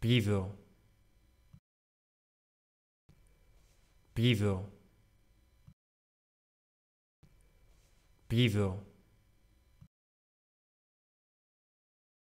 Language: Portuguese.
Pivo. Pivo. Pivo.